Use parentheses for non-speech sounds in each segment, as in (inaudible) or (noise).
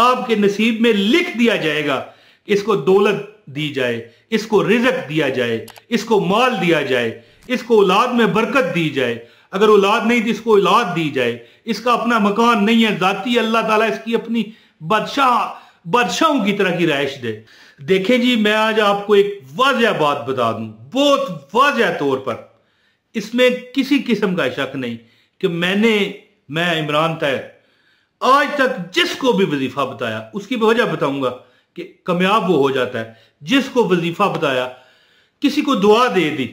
आपके नसीब में लिख दिया जाएगा इसको दौलत दी जाए इसको रिजक दिया जाए इसको माल दिया जाए इसको औलाद में बरकत दी जाए अगर औलाद नहीं तो इसको औलाद दी जाए इसका अपना मकान नहीं है जाती अल्लाह ताला इसकी अपनी बादशाह बादशाहों की तरह की रहाइश दे देखें जी मैं आज आपको एक वाजह बात बता दूं बहुत वाजह तौर पर इसमें किसी किस्म का शक नहीं कि मैंने मैं इमरान तय आज तक जिसको भी वजीफा बताया उसकी वजह बताऊंगा कि कामयाब वो हो जाता है जिसको वजीफा बताया किसी को दुआ दे दी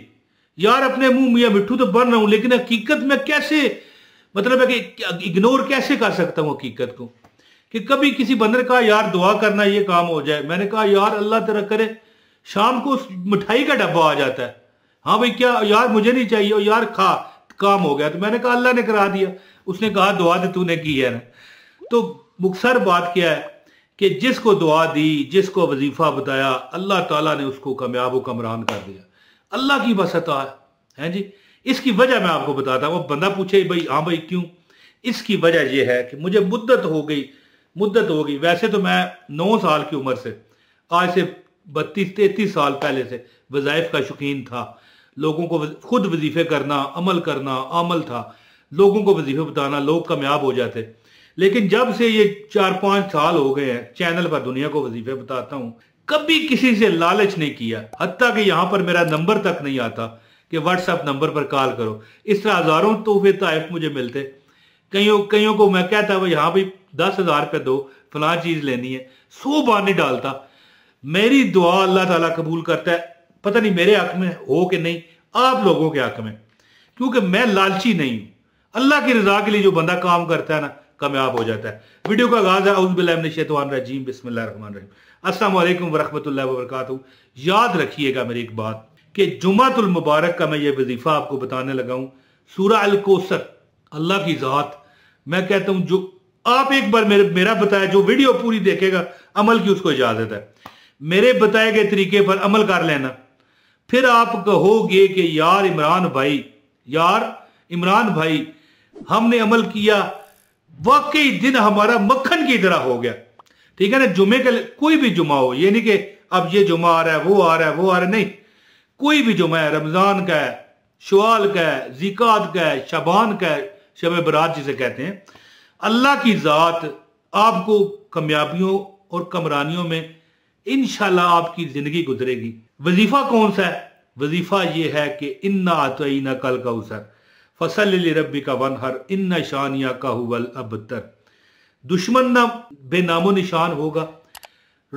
यार अपने मुंह मियाँ मिट्टू तो बन रहा हूं लेकिन हकीकत में कैसे मतलब है कि इग्नोर कैसे कर सकता हूं हकीकत को कि कभी किसी बंदर का यार दुआ करना ये काम हो जाए मैंने कहा यार अल्लाह तेरा करे शाम को मिठाई का डब्बा आ जाता है हाँ भाई क्या यार मुझे नहीं चाहिए यार खा काम हो गया तो मैंने कहा अल्लाह ने करा दिया उसने कहा दुआ तो तूने की है ना तो मुखसर बात क्या है कि जिसको दुआ दी जिसको वजीफा बताया अल्लाह ताला ने उसको कामयाब व कमरान कर दिया अल्लाह की बसत अता है हैं जी इसकी वजह मैं आपको बताता हूँ बंदा पूछे भाई हाँ भाई क्यों इसकी वजह यह है कि मुझे मुद्दत हो गई मुद्दत हो गई वैसे तो मैं नौ साल की उम्र से आज से बत्तीस तैतीस साल पहले से वजायफ का शौकीन था लोगों को खुद वजीफे करना अमल करना अमल था लोगों को वजीफे बताना लोग कामयाब हो जाते लेकिन जब से ये चार पांच साल हो गए हैं चैनल पर दुनिया को वजीफे बताता हूं कभी किसी से लालच नहीं किया हत्या कि यहां पर मेरा नंबर तक नहीं आता कि व्हाट्सएप नंबर पर कॉल करो इस तरह हजारों तोहफे ताइफ मुझे मिलते कईयों कईयों को मैं कहता वो यहां भी दस हजार रुपये दो फला चीज लेनी है सो बार नहीं डालता मेरी दुआ अल्लाह ताला कबूल करता है पता नहीं मेरे हक में हो कि नहीं आप लोगों के हक में क्योंकि मैं लालची नहीं हूं अल्लाह की रजा के लिए जो बंदा काम करता है ना कामयाब हो जाता है वीडियो का आगाज है अउज़बिल्लाजीम बसमिल्लाम असल वरहमल वर्क याद रखिएगा मेरी एक बात कि जुमातुल मुबारक का मैं ये वजीफ़ा आपको बताने लगा हूँ सूरा अलकोसर अल्लाह की ज़ात मैं कहता हूँ जो आप एक बार मेरे मेरा बताया जो वीडियो पूरी देखेगा अमल की उसको इजाज़त है मेरे बताए गए तरीके पर अमल कर लेना फिर आप कहोगे कि यार इमरान भाई यार इमरान भाई हमने अमल किया वाकई दिन हमारा मक्खन की तरह हो गया ठीक है ना जुमे के कोई भी जुमा हो ये नहीं कि अब ये जुमा आ रहा है वो आ रहा है वो आ रहा है नहीं कोई भी जुमा है रमजान का है शुआल का है जिकात का है शबान का है शब बरात जिसे कहते हैं अल्लाह की ज़ात आपको कामयाबियों और कमरानियों में इनशाला आपकी ज़िंदगी गुजरेगी वजीफ़ा कौन सा है वजीफ़ा यह है कि इन्ना आतना कल का उसर फसल रबी का वन हर इन नशानिया का हुवल अबतर दुश्मन ना बेनामो निशान होगा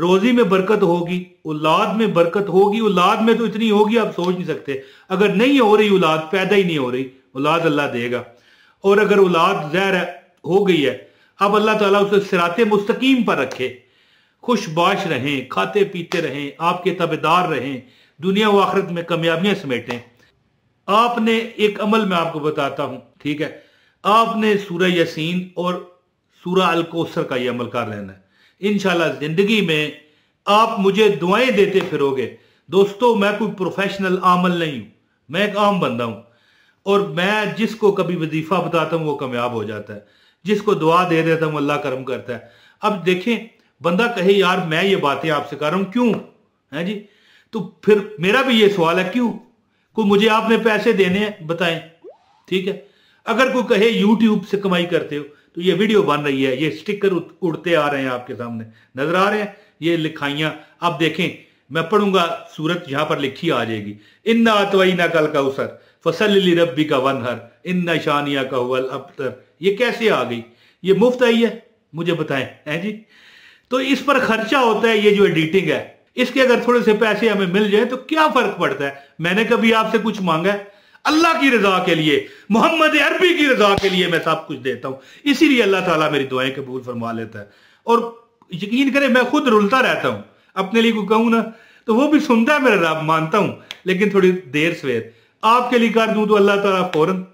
रोजी में बरकत होगी औलाद में बरकत होगी औलाद में तो इतनी होगी आप सोच नहीं सकते अगर नहीं हो रही औलाद पैदा ही नहीं हो रही औलाद अल्लाह देगा और अगर औलाद जहर हो गई है अब अल्लाह ताला उसे सिरात मुस्तकीम पर रखे खुशबाश रहें खाते पीते रहें आपके तबेदार रहें दुनिया व आखरत में कामयाबियां समेटें आपने एक अमल में आपको बताता हूं ठीक है आपने सूर्य यसीन और सूर्य अलकोसर का ये अमल कर लेना है इनशाला जिंदगी में आप मुझे दुआएं देते फिरोगे दोस्तों मैं कोई प्रोफेशनल आमल नहीं हूं मैं एक आम बंदा हूं और मैं जिसको कभी वजीफा बताता हूँ वो कामयाब हो जाता है जिसको दुआ दे देता हूँ अल्लाह कर्म करता है अब देखें बंदा कहे यार मैं ये बातें आपसे कर रहा हूं क्यों है जी तो फिर मेरा भी ये सवाल है क्यों कोई मुझे आपने पैसे देने हैं बताएं ठीक है अगर कोई कहे यूट्यूब से कमाई करते हो तो ये वीडियो बन रही है ये स्टिकर उड़ते आ रहे हैं आपके सामने नजर आ रहे हैं ये लिखाइयां आप देखें मैं पढ़ूंगा सूरत यहां पर लिखी आ जाएगी इन्ना अतवाई ना कल का उसर फसल रबी का वन हर इन्ना शानिया का वल अबतर ये कैसे आ गई ये मुफ्त आई है मुझे बताएं हैं जी तो इस पर खर्चा होता है ये जो एडिटिंग है इसके अगर थोड़े से पैसे हमें मिल जाए तो क्या फर्क पड़ता है मैंने कभी आपसे कुछ मांगा है अल्लाह की रजा के लिए मोहम्मद अरबी की रजा के लिए मैं सब कुछ देता हूं इसीलिए अल्लाह ताला मेरी दुआएं कबूल फरमा लेता है और यकीन करें मैं खुद रुलता रहता हूं अपने लिए को कहूं ना तो वो भी सुनता है मेरा रब मानता हूं लेकिन थोड़ी देर सवेर आपके लिए कर दूं तो अल्लाह तला फौरन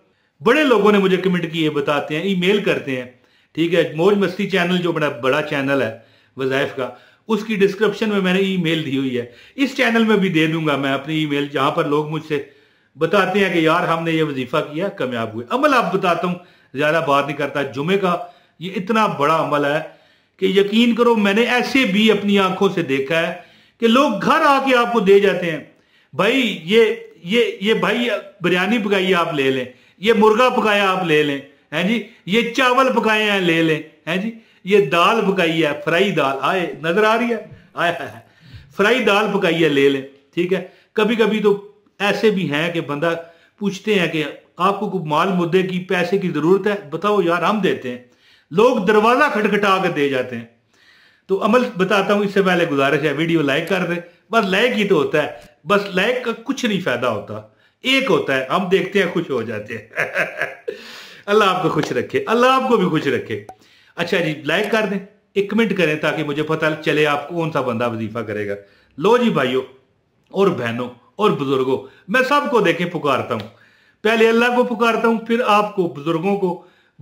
बड़े लोगों ने मुझे कमेंट किए बताते हैं ईमेल करते हैं ठीक है मौज मस्ती चैनल जो बड़ा बड़ा चैनल है वजायफ का उसकी डिस्क्रिप्शन में मैंने ईमेल दी हुई है इस चैनल में भी दे दूंगा मैं अपनी ईमेल जहां पर लोग मुझसे बताते हैं कि यार हमने ये वजीफा किया कामयाब हुए अमल आप बताता हूँ ज्यादा बात नहीं करता जुमे का ये इतना बड़ा अमल है कि यकीन करो मैंने ऐसे भी अपनी आंखों से देखा है कि लोग घर आके आपको दे जाते हैं भाई ये ये ये भाई बिरयानी पकाई आप ले लें ये मुर्गा पकाया आप ले लें हैं जी ये चावल पकाए हैं ले लें हैं जी ये दाल पकाई है फ्राई दाल आए नजर आ रही है आया है फ्राई दाल पकाई है ले लें ठीक है कभी कभी तो ऐसे भी हैं कि बंदा पूछते हैं कि आपको माल मुद्दे की पैसे की जरूरत है बताओ यार हम देते हैं लोग दरवाजा खटखटा कर दे जाते हैं तो अमल बताता हूं इससे पहले गुजारिश है वीडियो लाइक कर दे बस लाइक ही तो होता है बस लाइक का कुछ नहीं फायदा होता एक होता है हम देखते हैं खुश हो जाते हैं (laughs) अल्लाह आपको खुश रखे अल्लाह आपको भी खुश रखे अच्छा जी लाइक कर दें एक कमेंट करें ताकि मुझे पता चले आप कौन सा बंदा वजीफा करेगा लो जी भाइयों और बहनों और बुजुर्गों मैं सबको देखें पुकारता हूं पहले अल्लाह को पुकारता हूं फिर आपको बुजुर्गों को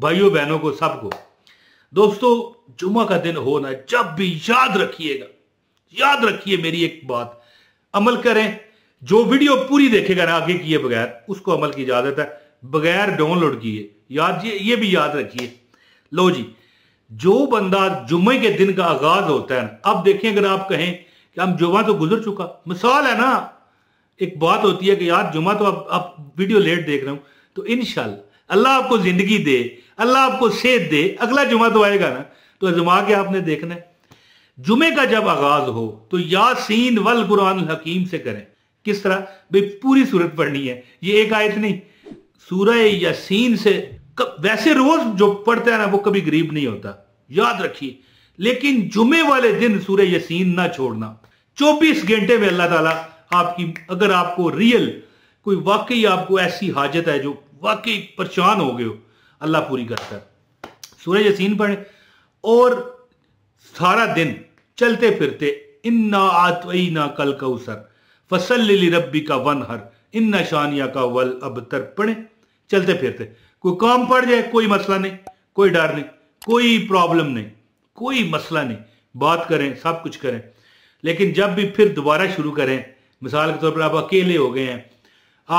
भाइयों बहनों को सबको दोस्तों जुमा का दिन होना जब भी याद रखिएगा याद रखिए मेरी एक बात अमल करें जो वीडियो पूरी देखेगा ना आगे किए बगैर उसको अमल की इजाजत है बगैर डाउनलोड किए याद ये भी याद रखिए लो जी जो बंदा जुम्मे के दिन का आगाज होता है ना अब देखें अगर आप कहें कि हम जुमा तो गुजर चुका मिसाल है ना एक बात होती है कि यार जुमा तो आप, आप वीडियो लेट देख रहे हो तो इन अल्लाह आपको जिंदगी दे अल्लाह आपको सेहत दे अगला जुमा तो आएगा ना तो आजमा के आपने देखना है जुमे का जब आगाज हो तो यासीन वल कुरान हकीम से करें किस तरह भाई पूरी सूरत पढ़नी है ये एक आयत नहीं सूरह यासीन से वैसे रोज जो पढ़ते हैं ना वो कभी गरीब नहीं होता याद रखिए लेकिन जुमे वाले दिन सूर्य यसीन ना छोड़ना 24 घंटे में अल्लाह ताला आपकी अगर आपको रियल कोई वाकई आपको ऐसी हाजत है जो वाकई परेशान हो गए हो अल्लाह पूरी करता है सूर्य यसीन पढ़े और सारा दिन चलते फिरते इन्ना आतवई ना कल कौसर फसल रब्बी का वन हर इन्ना शानिया का वल अब तर पढ़े चलते फिरते कोई काम पड़ जाए कोई मसला नहीं कोई डर नहीं कोई प्रॉब्लम नहीं कोई मसला नहीं बात करें सब कुछ करें लेकिन जब भी फिर दोबारा शुरू करें मिसाल के तौर पर आप अकेले हो गए हैं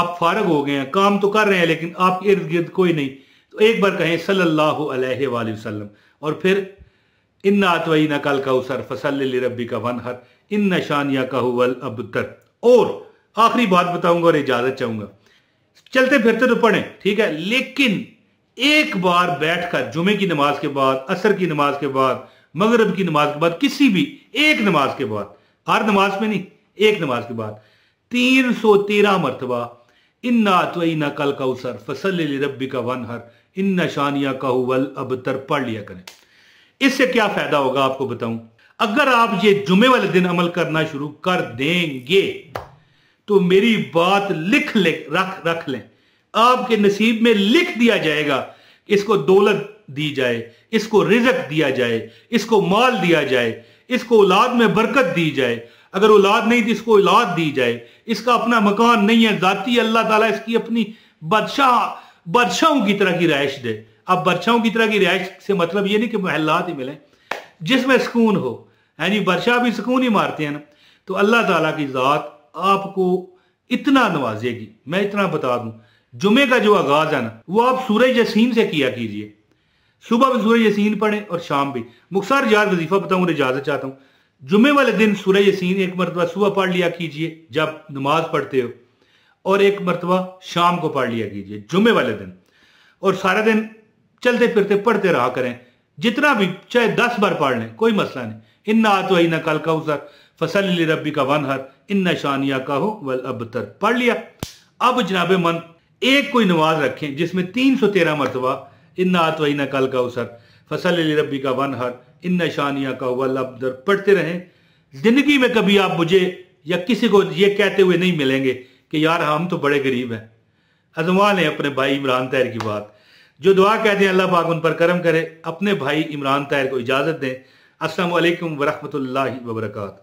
आप फारग हो गए हैं काम तो कर रहे हैं लेकिन आप इर्द गिर्द कोई नहीं तो एक बार कहें सल्लल्लाहु अलैहि वसल्लम और फिर इन आतवई न कल का उसर फसल रबी का वन हर इन नशानिया का हुल अबतर और आखिरी बात बताऊंगा और इजाजत चाहूंगा चलते फिरते तो पढ़ें ठीक है लेकिन एक बार बैठकर जुमे की नमाज के बाद असर की नमाज के बाद मगरब की नमाज के बाद किसी भी एक नमाज के बाद हर नमाज में नहीं एक नमाज के बाद तीन सौ तेरह मरतबा इन्ना तो कल काउसर फसल रबी का वन हर इन्ना शानिया अब तर पढ़ लिया करें इससे क्या फायदा होगा आपको बताऊं अगर आप ये जुमे वाले दिन अमल करना शुरू कर देंगे तो मेरी बात लिख ले रख रख लें आपके नसीब में लिख दिया जाएगा इसको दौलत दी जाए इसको रिजक दिया जाए इसको माल दिया जाए इसको औलाद में बरकत दी जाए अगर औलाद नहीं तो इसको औलाद दी जाए इसका अपना मकान नहीं है जाती अल्लाह ताला इसकी अपनी बादशाह बादशाहों की तरह की रहायश दे अब बादशाहों की तरह की रहायश से मतलब ये नहीं कि महल्लात ही मिले जिसमें सुकून हो यानी बादशाह भी सुकून ही मारते हैं ना तो अल्लाह ताला की ज़ात आपको इतना नवाजेगी मैं इतना बता दूं जुमे का जो आगाज है ना वो आप सूरज यसीन से किया कीजिए सुबह भी सूरज यसीन पढ़ें और शाम भी मुख्तार यार वजीफा बताऊं इजाज़त चाहता हूं जुमे वाले दिन सूरज यसीन एक मरतबा सुबह पढ़ लिया कीजिए जब नमाज पढ़ते हो और एक मरतबा शाम को पढ़ लिया कीजिए जुमे वाले दिन और सारा दिन चलते फिरते पढ़ते रहा करें जितना भी चाहे दस बार पढ़ लें कोई मसला नहीं इन आ तो आई ना कल का फसल रबी का वन हर इन नशानिया का हो वल तर पढ़ लिया अब जनाब मन एक कोई नमाज रखें जिसमें तीन सौ तेरह मरतबा इन आतवाई न कल का उसर फसल रबी का वन हर इन नशानिया का वल अबतर पढ़ते रहें जिंदगी में कभी आप मुझे या किसी को ये कहते हुए नहीं मिलेंगे कि यार हम तो बड़े गरीब हैं अजमा लें अपने भाई इमरान तैर की बात जो दुआ कहते हैं अल्लाह पाक उन पर करम करे अपने भाई इमरान तैर को इजाज़त दें वरहमत वरहमल वबरकू